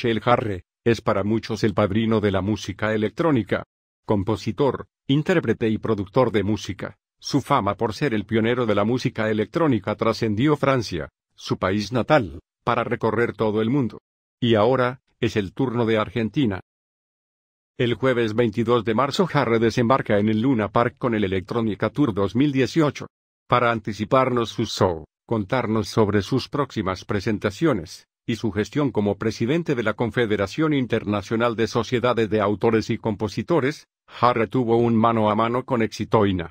Michel Jarre, es para muchos el padrino de la música electrónica. Compositor, intérprete y productor de música, su fama por ser el pionero de la música electrónica trascendió Francia, su país natal, para recorrer todo el mundo. Y ahora, es el turno de Argentina. El jueves 22 de marzo Jarre desembarca en el Luna Park con el Electronica Tour 2018. Para anticiparnos su show, contarnos sobre sus próximas presentaciones, y su gestión como presidente de la Confederación Internacional de Sociedades de Autores y Compositores, Harre tuvo un mano a mano con Exitoina.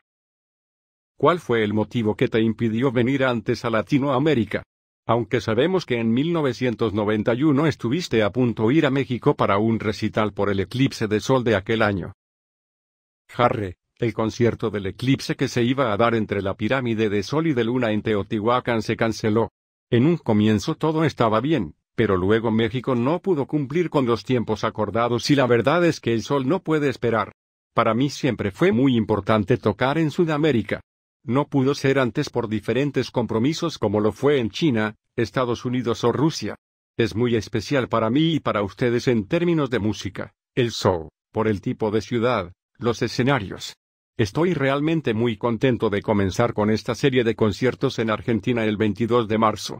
¿Cuál fue el motivo que te impidió venir antes a Latinoamérica? Aunque sabemos que en 1991 estuviste a punto ir a México para un recital por el eclipse de sol de aquel año. Harre, el concierto del eclipse que se iba a dar entre la pirámide de Sol y de Luna en Teotihuacán se canceló. En un comienzo todo estaba bien, pero luego México no pudo cumplir con los tiempos acordados y la verdad es que el sol no puede esperar. Para mí siempre fue muy importante tocar en Sudamérica. No pudo ser antes por diferentes compromisos como lo fue en China, Estados Unidos o Rusia. Es muy especial para mí y para ustedes en términos de música, el show, por el tipo de ciudad, los escenarios, Estoy realmente muy contento de comenzar con esta serie de conciertos en Argentina el 22 de marzo.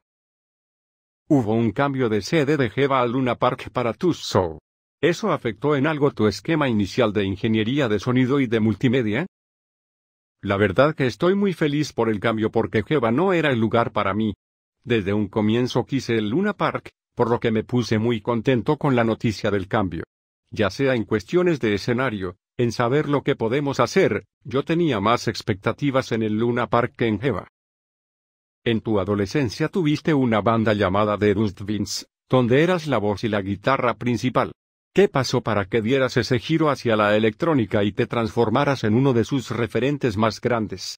Hubo un cambio de sede de Jeva a Luna Park para tu show. ¿Eso afectó en algo tu esquema inicial de ingeniería de sonido y de multimedia? La verdad que estoy muy feliz por el cambio porque Jeva no era el lugar para mí. Desde un comienzo quise el Luna Park, por lo que me puse muy contento con la noticia del cambio. Ya sea en cuestiones de escenario, en saber lo que podemos hacer, yo tenía más expectativas en el Luna Park que en Jeva. En tu adolescencia tuviste una banda llamada The Dustbins, donde eras la voz y la guitarra principal. ¿Qué pasó para que dieras ese giro hacia la electrónica y te transformaras en uno de sus referentes más grandes?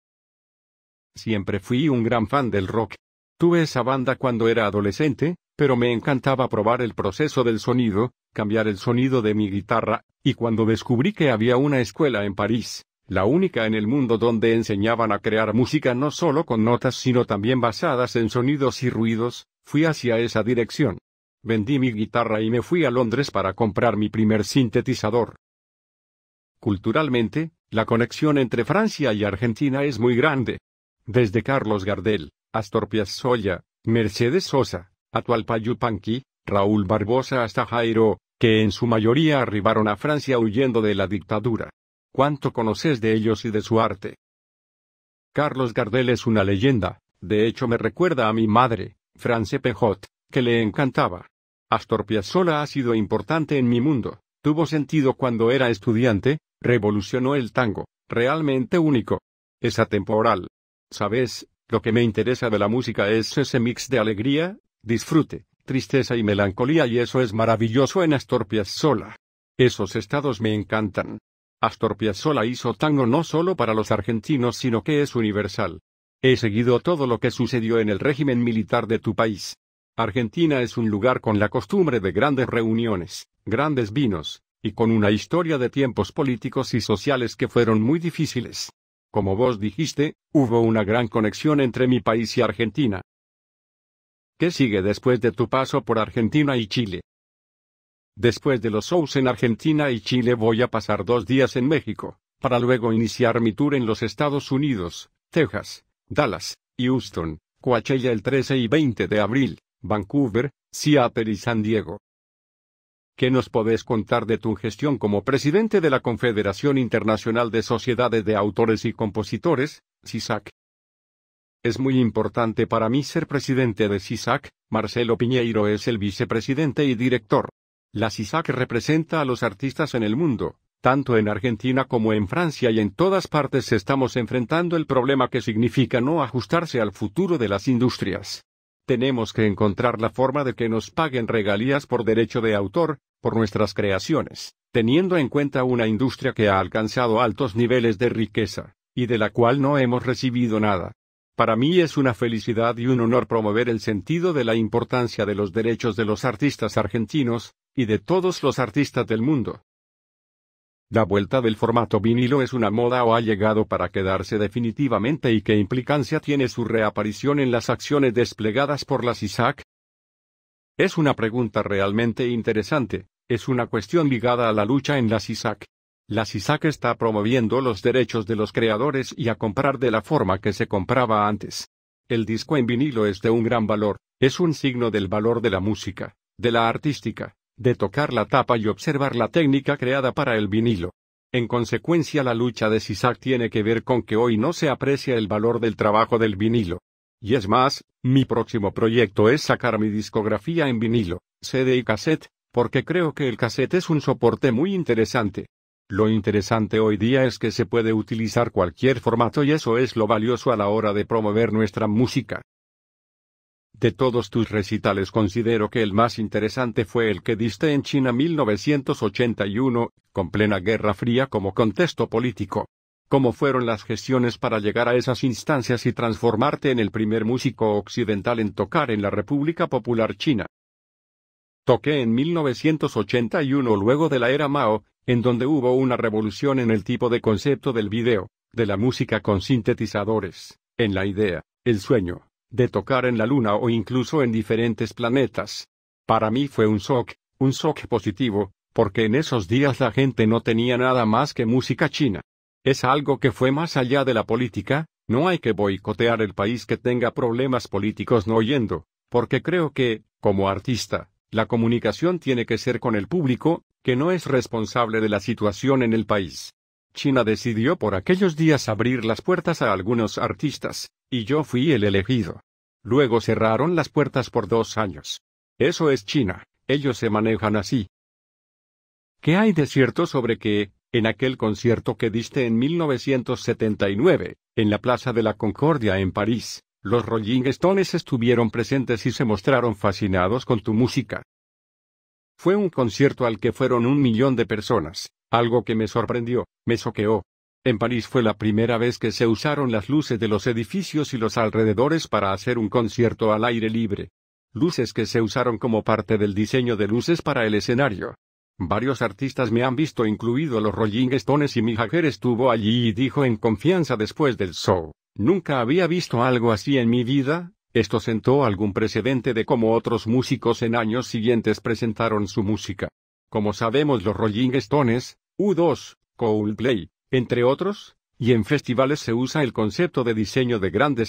Siempre fui un gran fan del rock. Tuve esa banda cuando era adolescente, pero me encantaba probar el proceso del sonido, cambiar el sonido de mi guitarra, y cuando descubrí que había una escuela en París, la única en el mundo donde enseñaban a crear música no solo con notas sino también basadas en sonidos y ruidos, fui hacia esa dirección. Vendí mi guitarra y me fui a Londres para comprar mi primer sintetizador. Culturalmente, la conexión entre Francia y Argentina es muy grande. Desde Carlos Gardel, Astor Piazzolla, Mercedes Sosa, Atualpayupanqui, Yupanqui, Raúl Barbosa hasta Jairo, que en su mayoría arribaron a Francia huyendo de la dictadura. ¿Cuánto conoces de ellos y de su arte? Carlos Gardel es una leyenda, de hecho me recuerda a mi madre, France Pejot, que le encantaba. Astor Piazzolla ha sido importante en mi mundo, tuvo sentido cuando era estudiante, revolucionó el tango, realmente único. Es atemporal. ¿Sabes? Lo que me interesa de la música es ese mix de alegría, disfrute, tristeza y melancolía y eso es maravilloso en Astor Piazzolla. Esos estados me encantan. Astor Piazzolla hizo tango no solo para los argentinos sino que es universal. He seguido todo lo que sucedió en el régimen militar de tu país. Argentina es un lugar con la costumbre de grandes reuniones, grandes vinos, y con una historia de tiempos políticos y sociales que fueron muy difíciles. Como vos dijiste, hubo una gran conexión entre mi país y Argentina. ¿Qué sigue después de tu paso por Argentina y Chile? Después de los shows en Argentina y Chile voy a pasar dos días en México, para luego iniciar mi tour en los Estados Unidos, Texas, Dallas, Houston, Coachella el 13 y 20 de abril, Vancouver, Seattle y San Diego. ¿Qué nos podés contar de tu gestión como presidente de la Confederación Internacional de Sociedades de Autores y Compositores, CISAC? Es muy importante para mí ser presidente de CISAC, Marcelo Piñeiro es el vicepresidente y director. La CISAC representa a los artistas en el mundo, tanto en Argentina como en Francia y en todas partes estamos enfrentando el problema que significa no ajustarse al futuro de las industrias. Tenemos que encontrar la forma de que nos paguen regalías por derecho de autor, por nuestras creaciones, teniendo en cuenta una industria que ha alcanzado altos niveles de riqueza, y de la cual no hemos recibido nada. Para mí es una felicidad y un honor promover el sentido de la importancia de los derechos de los artistas argentinos, y de todos los artistas del mundo. La vuelta del formato vinilo es una moda o ha llegado para quedarse definitivamente y qué implicancia tiene su reaparición en las acciones desplegadas por las ISAC? Es una pregunta realmente interesante, es una cuestión ligada a la lucha en las ISAC. La CISAC está promoviendo los derechos de los creadores y a comprar de la forma que se compraba antes. El disco en vinilo es de un gran valor, es un signo del valor de la música, de la artística, de tocar la tapa y observar la técnica creada para el vinilo. En consecuencia la lucha de CISAC tiene que ver con que hoy no se aprecia el valor del trabajo del vinilo. Y es más, mi próximo proyecto es sacar mi discografía en vinilo, CD y cassette, porque creo que el cassette es un soporte muy interesante. Lo interesante hoy día es que se puede utilizar cualquier formato y eso es lo valioso a la hora de promover nuestra música. De todos tus recitales considero que el más interesante fue el que diste en China 1981, con plena Guerra Fría como contexto político. ¿Cómo fueron las gestiones para llegar a esas instancias y transformarte en el primer músico occidental en tocar en la República Popular China? Toqué en 1981 luego de la era Mao, en donde hubo una revolución en el tipo de concepto del video, de la música con sintetizadores, en la idea, el sueño, de tocar en la Luna o incluso en diferentes planetas. Para mí fue un shock, un shock positivo, porque en esos días la gente no tenía nada más que música china. Es algo que fue más allá de la política, no hay que boicotear el país que tenga problemas políticos no oyendo, porque creo que, como artista, la comunicación tiene que ser con el público, que no es responsable de la situación en el país. China decidió por aquellos días abrir las puertas a algunos artistas, y yo fui el elegido. Luego cerraron las puertas por dos años. Eso es China, ellos se manejan así. ¿Qué hay de cierto sobre que, en aquel concierto que diste en 1979, en la Plaza de la Concordia en París, los Rolling Stones estuvieron presentes y se mostraron fascinados con tu música. Fue un concierto al que fueron un millón de personas, algo que me sorprendió, me soqueó. En París fue la primera vez que se usaron las luces de los edificios y los alrededores para hacer un concierto al aire libre. Luces que se usaron como parte del diseño de luces para el escenario. Varios artistas me han visto, incluido los Rolling Stones y mi Jagger estuvo allí y dijo en confianza después del show, nunca había visto algo así en mi vida, esto sentó algún precedente de cómo otros músicos en años siguientes presentaron su música. Como sabemos los Rolling Stones, U2, Coldplay, entre otros, y en festivales se usa el concepto de diseño de grandes